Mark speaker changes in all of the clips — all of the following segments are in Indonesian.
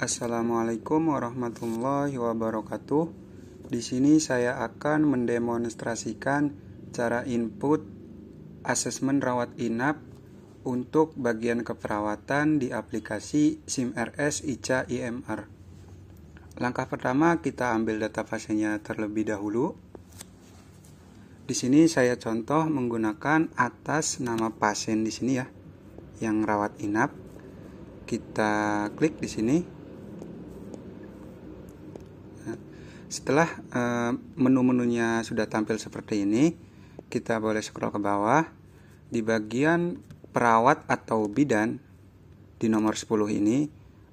Speaker 1: Assalamualaikum warahmatullahi wabarakatuh. Di sini saya akan mendemonstrasikan cara input asesmen rawat inap untuk bagian keperawatan di aplikasi SIMRS ICA IMR. Langkah pertama kita ambil data pasiennya terlebih dahulu. Di sini saya contoh menggunakan atas nama pasien di sini ya, yang rawat inap. Kita klik di sini Setelah eh, menu-menunya sudah tampil seperti ini, kita boleh scroll ke bawah. Di bagian perawat atau bidan di nomor 10 ini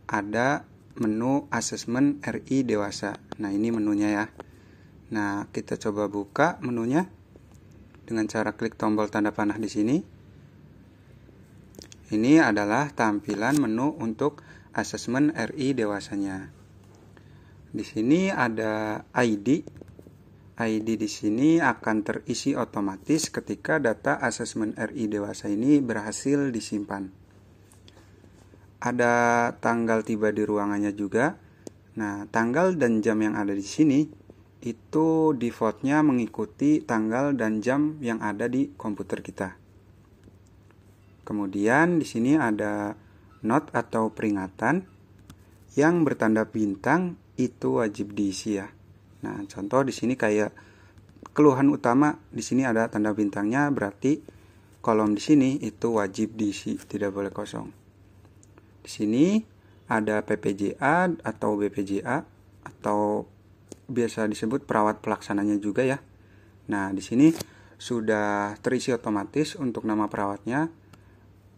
Speaker 1: ada menu asesmen RI dewasa. Nah, ini menunya ya. Nah, kita coba buka menunya dengan cara klik tombol tanda panah di sini. Ini adalah tampilan menu untuk asesmen RI dewasanya. Di sini ada ID. ID di sini akan terisi otomatis ketika data asesmen RI dewasa ini berhasil disimpan. Ada tanggal tiba di ruangannya juga. Nah, tanggal dan jam yang ada di sini itu defaultnya mengikuti tanggal dan jam yang ada di komputer kita. Kemudian di sini ada note atau peringatan yang bertanda bintang itu wajib diisi ya. Nah, contoh di sini kayak keluhan utama di sini ada tanda bintangnya berarti kolom di sini itu wajib diisi, tidak boleh kosong. Di sini ada PPJA atau BPJA atau biasa disebut perawat pelaksananya juga ya. Nah, di sini sudah terisi otomatis untuk nama perawatnya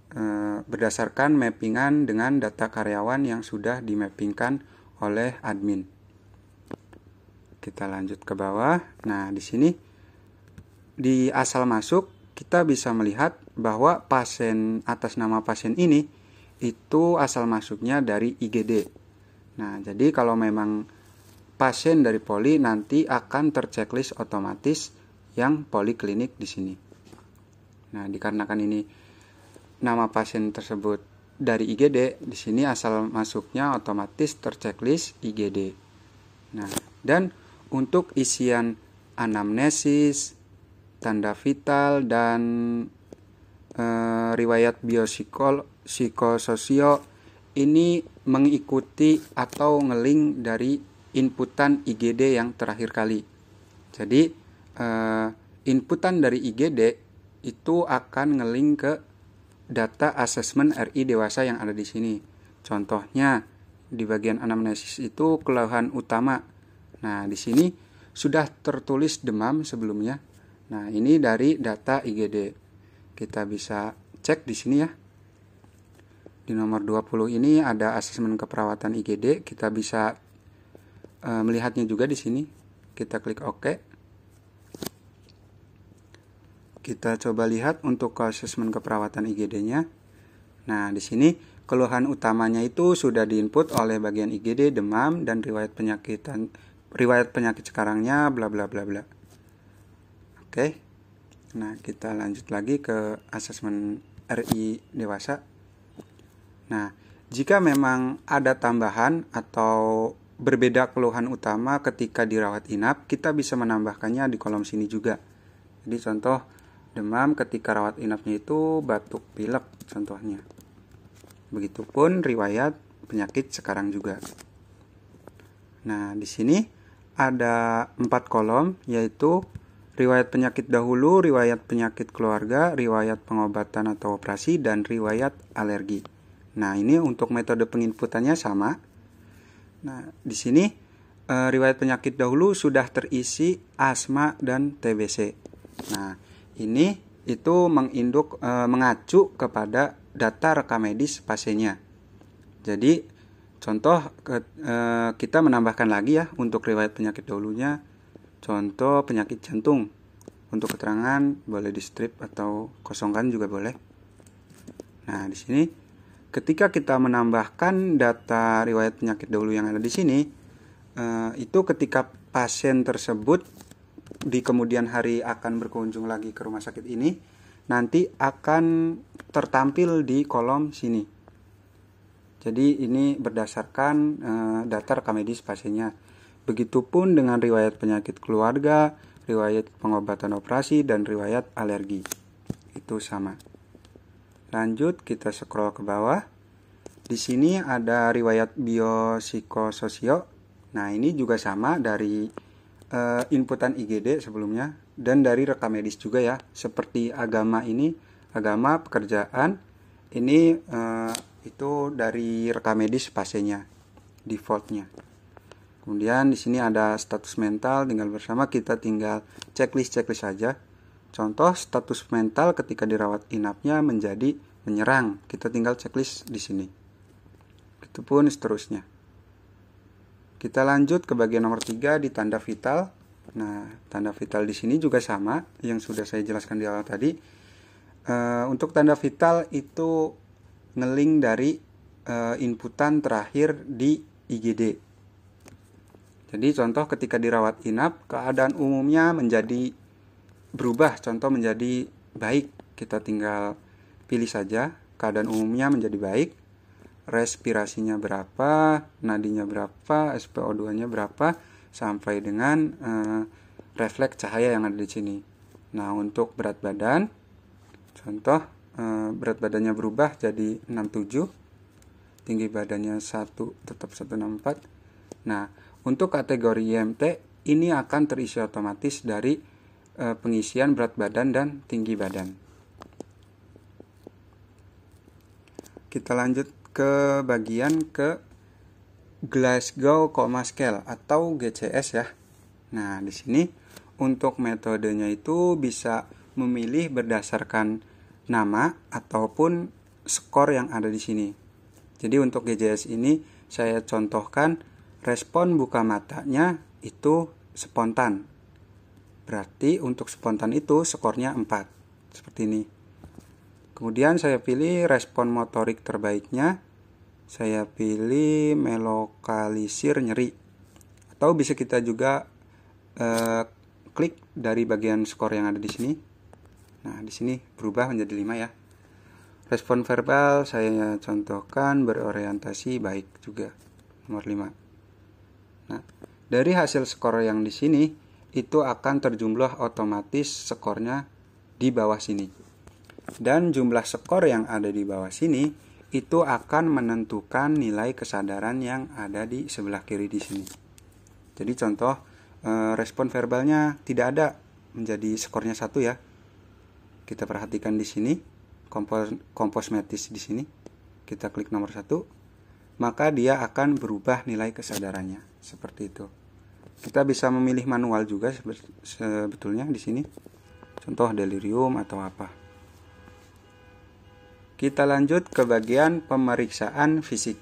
Speaker 1: Eh, berdasarkan mappingan dengan data karyawan yang sudah dimappingkan oleh admin. Kita lanjut ke bawah. Nah, di sini di asal masuk kita bisa melihat bahwa pasien atas nama pasien ini itu asal masuknya dari IGD. Nah, jadi kalau memang pasien dari poli nanti akan terceklis otomatis yang poliklinik di sini. Nah, dikarenakan ini nama pasien tersebut dari IGD, di sini asal masuknya otomatis terceklis IGD. Nah, dan untuk isian anamnesis, tanda vital dan e, riwayat biosikol psikososio ini mengikuti atau ngeling dari inputan IGD yang terakhir kali. Jadi, e, inputan dari IGD itu akan ngeling ke data assessment RI dewasa yang ada di sini. Contohnya, di bagian anamnesis itu keluhan utama. Nah, di sini sudah tertulis demam sebelumnya. Nah, ini dari data IGD. Kita bisa cek di sini ya. Di nomor 20 ini ada asesmen keperawatan IGD, kita bisa eh, melihatnya juga di sini. Kita klik OK. Kita coba lihat untuk asesmen keperawatan IGD-nya. Nah, di sini keluhan utamanya itu sudah diinput oleh bagian IGD demam dan riwayat penyakit riwayat penyakit sekarangnya bla bla bla bla. Oke. Nah, kita lanjut lagi ke asesmen RI dewasa. Nah, jika memang ada tambahan atau berbeda keluhan utama ketika dirawat inap, kita bisa menambahkannya di kolom sini juga. Jadi contoh Demam ketika rawat inapnya itu batuk pilek contohnya. Begitupun riwayat penyakit sekarang juga. Nah, di sini ada empat kolom yaitu riwayat penyakit dahulu, riwayat penyakit keluarga, riwayat pengobatan atau operasi, dan riwayat alergi. Nah, ini untuk metode penginputannya sama. Nah, di sini eh, riwayat penyakit dahulu sudah terisi asma dan TBC. Nah, ini itu menginduk e, mengacu kepada data rekam medis pasiennya. Jadi contoh ke, e, kita menambahkan lagi ya untuk riwayat penyakit dahulunya contoh penyakit jantung. Untuk keterangan boleh di strip atau kosongkan juga boleh. Nah, di sini ketika kita menambahkan data riwayat penyakit dahulu yang ada di sini e, itu ketika pasien tersebut di kemudian hari akan berkunjung lagi ke rumah sakit ini nanti akan tertampil di kolom sini. Jadi ini berdasarkan e, data rekam medis pasiennya. Begitupun dengan riwayat penyakit keluarga, riwayat pengobatan operasi dan riwayat alergi. Itu sama. Lanjut kita scroll ke bawah. Di sini ada riwayat biopsikososio. Nah, ini juga sama dari uh, inputan IGD sebelumnya dan dari rekam medis juga ya seperti agama ini agama pekerjaan ini uh, itu dari rekam medis pasiennya defaultnya kemudian di sini ada status mental tinggal bersama kita tinggal checklist checklist saja contoh status mental ketika dirawat inapnya menjadi menyerang kita tinggal checklist di sini itu pun seterusnya kita lanjut ke bagian nomor 3 di tanda vital. Nah, tanda vital di sini juga sama yang sudah saya jelaskan di awal tadi. E, untuk tanda vital itu ngeling dari e, inputan terakhir di IGD. Jadi contoh ketika dirawat inap, keadaan umumnya menjadi berubah, contoh menjadi baik. Kita tinggal pilih saja keadaan umumnya menjadi baik respirasinya berapa, nadinya berapa, SPO2-nya berapa sampai dengan uh, refleks cahaya yang ada di sini. Nah, untuk berat badan contoh uh, berat badannya berubah jadi 67, tinggi badannya 1 tetap 164. Nah, untuk kategori IMT ini akan terisi otomatis dari uh, pengisian berat badan dan tinggi badan. Kita lanjut ke bagian ke Glasgow Coma Scale atau GCS ya. Nah, di sini untuk metodenya itu bisa memilih berdasarkan nama ataupun skor yang ada di sini. Jadi untuk GCS ini saya contohkan respon buka matanya itu spontan. Berarti untuk spontan itu skornya 4. Seperti ini. Kemudian saya pilih respon motorik terbaiknya saya pilih melokalisir nyeri atau bisa kita juga eh, klik dari bagian skor yang ada di sini nah di sini berubah menjadi 5 ya respon verbal saya contohkan berorientasi baik juga nomor 5 nah dari hasil skor yang di sini itu akan terjumlah otomatis skornya di bawah sini dan jumlah skor yang ada di bawah sini itu akan menentukan nilai kesadaran yang ada di sebelah kiri di sini. Jadi contoh eh, respon verbalnya tidak ada menjadi skornya satu ya. Kita perhatikan di sini kompos komposmetis di sini. Kita klik nomor satu, maka dia akan berubah nilai kesadarannya seperti itu. Kita bisa memilih manual juga sebetulnya di sini. Contoh delirium atau apa. Kita lanjut ke bagian pemeriksaan fisik.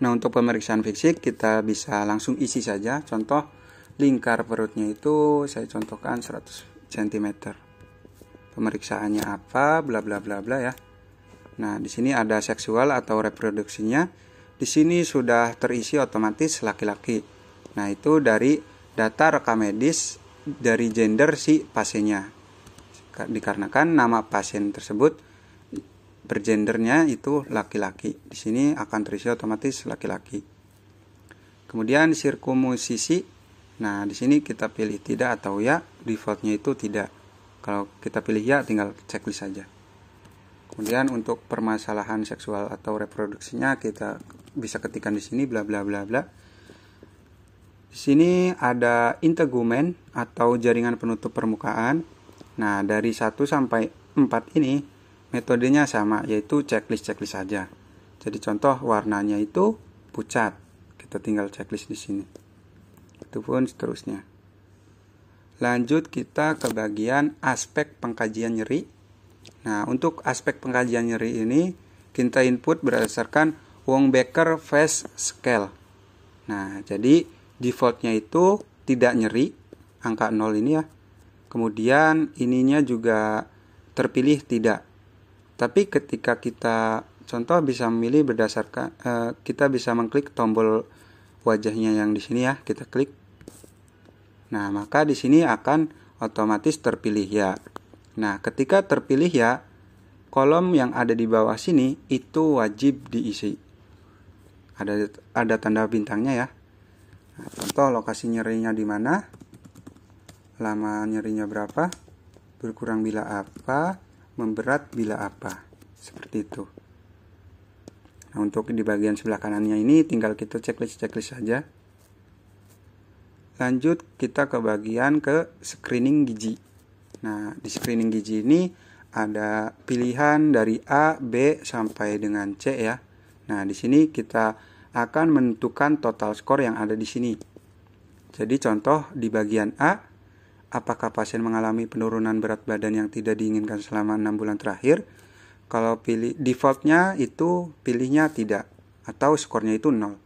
Speaker 1: Nah, untuk pemeriksaan fisik kita bisa langsung isi saja. Contoh lingkar perutnya itu saya contohkan 100 cm. Pemeriksaannya apa, bla bla bla bla ya. Nah, di sini ada seksual atau reproduksinya. Di sini sudah terisi otomatis laki-laki. Nah, itu dari data rekam medis dari gender si pasiennya. Dikarenakan nama pasien tersebut bergendernya itu laki-laki. Di sini akan terisi otomatis laki-laki. Kemudian sirkumusisi. Nah, di sini kita pilih tidak atau ya, defaultnya itu tidak. Kalau kita pilih ya, tinggal checklist saja. Kemudian untuk permasalahan seksual atau reproduksinya kita bisa ketikkan di sini bla bla bla bla. Di sini ada integumen atau jaringan penutup permukaan. Nah, dari 1 sampai 4 ini Metodenya sama, yaitu checklist-checklist saja. Jadi contoh warnanya itu pucat. Kita tinggal checklist di sini. Itu pun seterusnya. Lanjut kita ke bagian aspek pengkajian nyeri. Nah, untuk aspek pengkajian nyeri ini, kita input berdasarkan wong Becker face Scale. Nah, jadi defaultnya itu tidak nyeri, angka 0 ini ya. Kemudian ininya juga terpilih tidak. Tapi ketika kita contoh bisa memilih berdasarkan uh, kita bisa mengklik tombol wajahnya yang di sini ya, kita klik. Nah, maka di sini akan otomatis terpilih ya. Nah, ketika terpilih ya, kolom yang ada di bawah sini itu wajib diisi. Ada ada tanda bintangnya ya. Nah, contoh lokasi nyerinya di mana? Lama nyerinya berapa? Berkurang bila apa? memberat bila apa seperti itu nah untuk di bagian sebelah kanannya ini tinggal kita checklist checklist saja lanjut kita ke bagian ke screening gizi nah di screening gizi ini ada pilihan dari A, B sampai dengan C ya. Nah, di sini kita akan menentukan total skor yang ada di sini. Jadi contoh di bagian A Apakah pasien mengalami penurunan berat badan yang tidak diinginkan selama 6 bulan terakhir? Kalau pilih defaultnya itu pilihnya tidak atau skornya itu nol.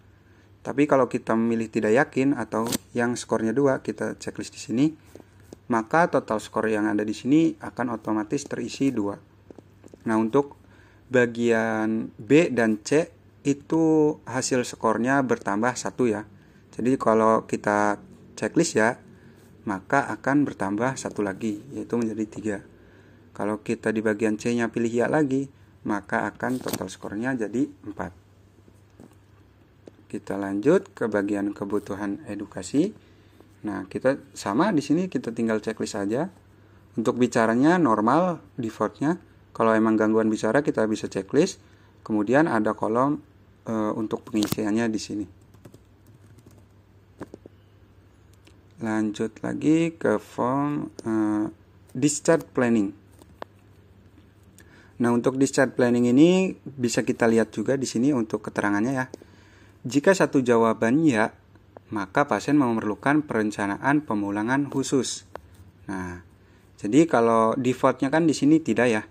Speaker 1: Tapi kalau kita memilih tidak yakin atau yang skornya dua kita checklist di sini, maka total skor yang ada di sini akan otomatis terisi dua. Nah, untuk bagian B dan C itu hasil skornya bertambah satu ya. Jadi kalau kita checklist ya maka akan bertambah satu lagi yaitu menjadi tiga kalau kita di bagian C nya pilih ya lagi maka akan total skornya jadi 4 kita lanjut ke bagian kebutuhan edukasi nah kita sama di sini kita tinggal checklist aja untuk bicaranya normal defaultnya kalau emang gangguan bicara kita bisa checklist kemudian ada kolom e, untuk pengisiannya di sini lanjut lagi ke form uh, discharge planning nah untuk discharge planning ini bisa kita lihat juga di sini untuk keterangannya ya jika satu jawaban ya maka pasien memerlukan perencanaan pemulangan khusus nah jadi kalau defaultnya kan di sini tidak ya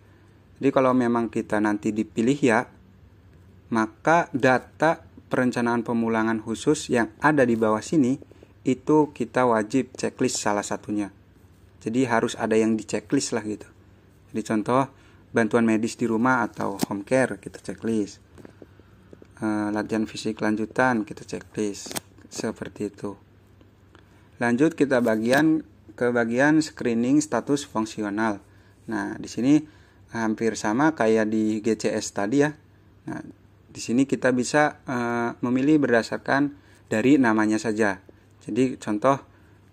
Speaker 1: jadi kalau memang kita nanti dipilih ya maka data perencanaan pemulangan khusus yang ada di bawah sini itu kita wajib checklist salah satunya. Jadi harus ada yang di lah gitu. Jadi contoh bantuan medis di rumah atau home care kita checklist. E, latihan fisik lanjutan kita checklist seperti itu. Lanjut kita bagian ke bagian screening status fungsional. Nah, di sini hampir sama kayak di GCS tadi ya. Nah, di sini kita bisa e, memilih berdasarkan dari namanya saja. Jadi contoh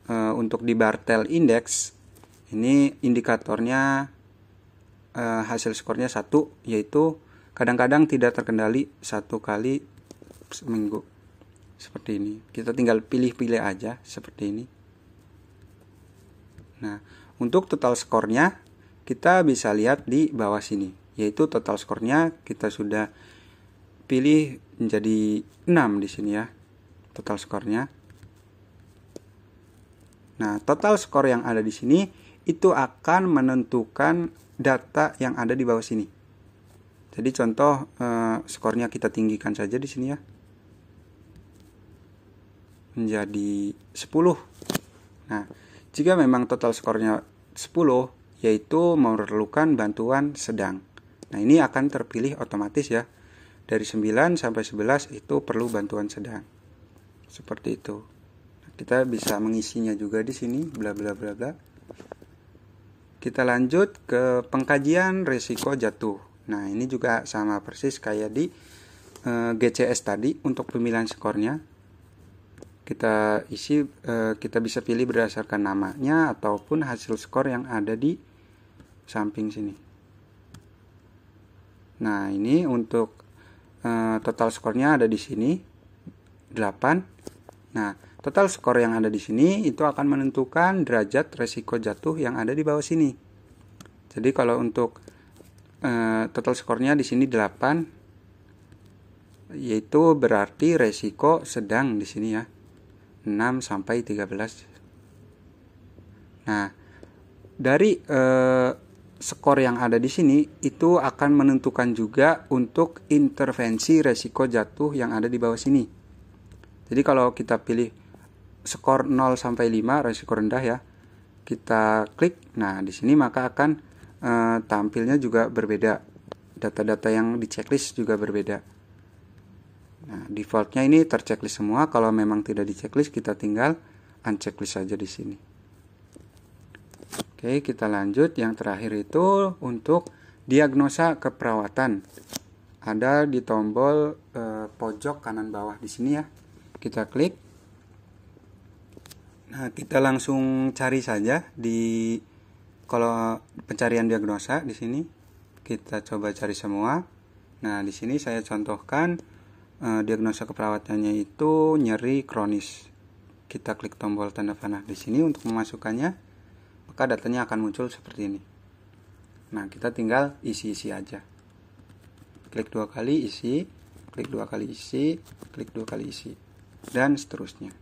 Speaker 1: e, untuk di Bartel Index ini indikatornya e, hasil skornya satu yaitu kadang-kadang tidak terkendali satu kali seminggu seperti ini. Kita tinggal pilih-pilih aja seperti ini. Nah, untuk total skornya kita bisa lihat di bawah sini yaitu total skornya kita sudah pilih menjadi 6 di sini ya total skornya Nah, total skor yang ada di sini itu akan menentukan data yang ada di bawah sini. Jadi contoh eh, skornya kita tinggikan saja di sini ya. Menjadi 10. Nah, jika memang total skornya 10 yaitu memerlukan bantuan sedang. Nah, ini akan terpilih otomatis ya. Dari 9 sampai 11 itu perlu bantuan sedang. Seperti itu kita bisa mengisinya juga di sini bla bla bla bla kita lanjut ke pengkajian risiko jatuh nah ini juga sama persis kayak di e, eh, GCS tadi untuk pemilihan skornya kita isi e, kita bisa pilih berdasarkan namanya ataupun hasil skor yang ada di samping sini nah ini untuk e, total skornya ada di sini 8 nah Total skor yang ada di sini itu akan menentukan derajat resiko jatuh yang ada di bawah sini. Jadi kalau untuk e, total skornya di sini 8 yaitu berarti resiko sedang di sini ya. 6 sampai 13. Nah, dari e, skor yang ada di sini itu akan menentukan juga untuk intervensi resiko jatuh yang ada di bawah sini. Jadi kalau kita pilih skor 0 sampai 5 resiko rendah ya kita klik nah di sini maka akan e, tampilnya juga berbeda data-data yang di checklist juga berbeda nah defaultnya ini terchecklist semua kalau memang tidak di checklist kita tinggal unchecklist saja di sini oke kita lanjut yang terakhir itu untuk diagnosa keperawatan ada di tombol e, pojok kanan bawah di sini ya kita klik Nah, kita langsung cari saja di kalau pencarian diagnosa di sini kita coba cari semua. Nah, di sini saya contohkan eh, diagnosa keperawatannya itu nyeri kronis. Kita klik tombol tanda panah di sini untuk memasukkannya, maka datanya akan muncul seperti ini. Nah, kita tinggal isi-isi aja. Klik dua kali isi, klik dua kali isi, klik dua kali isi, dan seterusnya.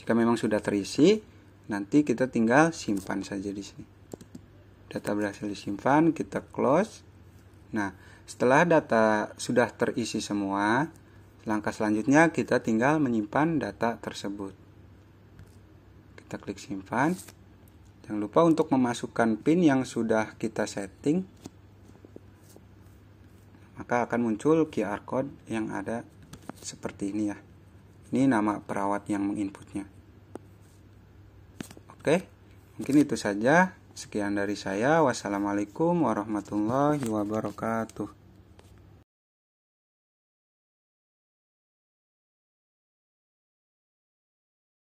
Speaker 1: Jika memang sudah terisi, nanti kita tinggal simpan saja di sini. Data berhasil disimpan, kita close. Nah, setelah data sudah terisi semua, langkah selanjutnya kita tinggal menyimpan data tersebut. Kita klik simpan. Jangan lupa untuk memasukkan pin yang sudah kita setting. Maka akan muncul QR code yang ada seperti ini ya ini nama perawat yang menginputnya oke mungkin itu saja sekian dari saya wassalamualaikum warahmatullahi wabarakatuh